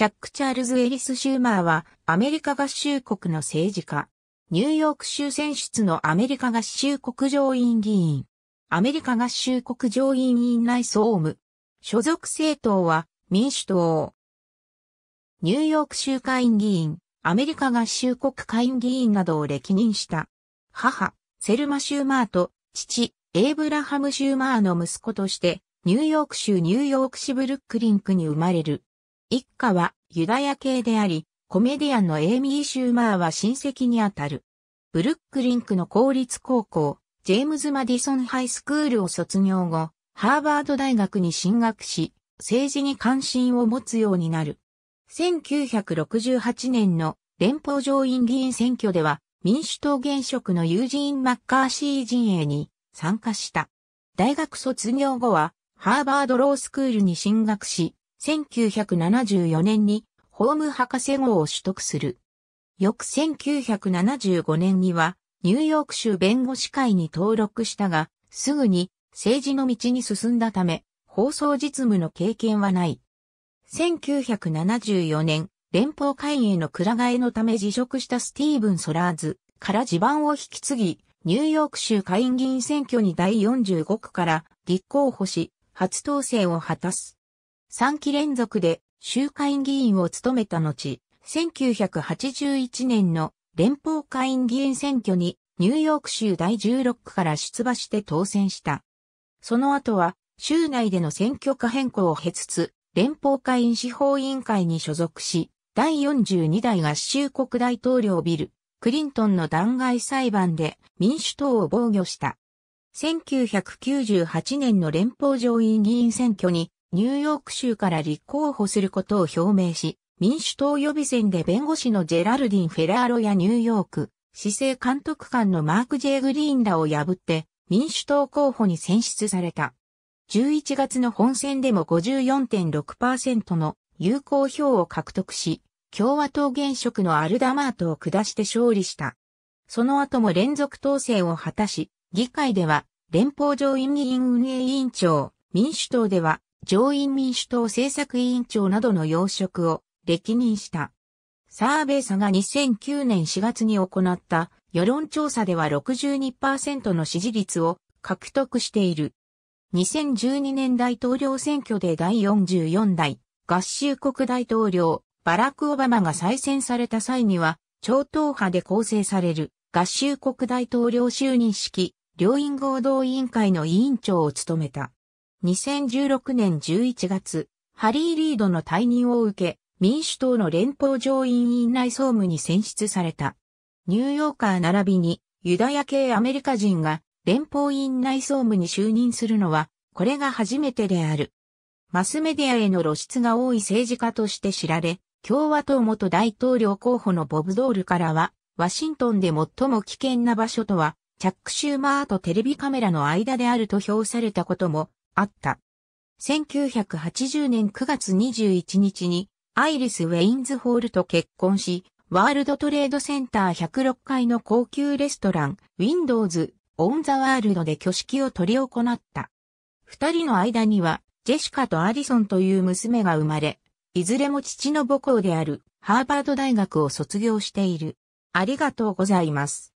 チャック・チャールズ・エリス・シューマーは、アメリカ合衆国の政治家。ニューヨーク州選出のアメリカ合衆国上院議員。アメリカ合衆国上院院内総務。所属政党は民主党。ニューヨーク州下院議員、アメリカ合衆国下院議員などを歴任した。母、セルマ・シューマーと、父、エイブラハム・シューマーの息子として、ニューヨーク州ニューヨーク市ブルックリンクに生まれる。一家はユダヤ系であり、コメディアンのエイミー・シューマーは親戚にあたる。ブルックリンクの公立高校、ジェームズ・マディソンハイスクールを卒業後、ハーバード大学に進学し、政治に関心を持つようになる。1968年の連邦上院議員選挙では、民主党現職のユージーン・マッカーシー陣営に参加した。大学卒業後は、ハーバードロースクールに進学し、1974年に法務博士号を取得する。翌1975年にはニューヨーク州弁護士会に登録したが、すぐに政治の道に進んだため、放送実務の経験はない。1974年、連邦会へのく替えのため辞職したスティーブン・ソラーズから地盤を引き継ぎ、ニューヨーク州下院議員選挙に第45区から立候補し、初当選を果たす。3期連続で州会議員を務めた後、1981年の連邦会員議員選挙にニューヨーク州第16区から出馬して当選した。その後は州内での選挙区変更を経つつ、連邦会員司法委員会に所属し、第42代合衆国大統領ビル、クリントンの弾劾裁判で民主党を防御した。1998年の連邦上院議員選挙にニューヨーク州から立候補することを表明し、民主党予備選で弁護士のジェラルディン・フェラーロやニューヨーク、市政監督官のマーク・ジェイ・グリーンらを破って民主党候補に選出された。11月の本選でも54.6%の有効票を獲得し、共和党現職のアルダマートを下して勝利した。その後も連続当選を果たし、議会では連邦上院議員運営委員長、民主党では上院民主党政策委員長などの要職を歴任した。サーベイサが2009年4月に行った世論調査では62%の支持率を獲得している。2012年大統領選挙で第44代合衆国大統領バラク・オバマが再選された際には超党派で構成される合衆国大統領就任式両院合同委員会の委員長を務めた。2016年11月、ハリー・リードの退任を受け、民主党の連邦上院院内総務に選出された。ニューヨーカー並びにユダヤ系アメリカ人が連邦院内総務に就任するのは、これが初めてである。マスメディアへの露出が多い政治家として知られ、共和党元大統領候補のボブ・ドールからは、ワシントンで最も危険な場所とは、チャック・シューマーとテレビカメラの間であると評されたこともあった。1980年9月21日にアイリス・ウェインズホールと結婚し、ワールドトレードセンター106階の高級レストラン、ウィンドウズ・オン・ザ・ワールドで挙式を執り行った。二人の間には、ジェシカとアリソンという娘が生まれ、いずれも父の母校であるハーバード大学を卒業している。ありがとうございます。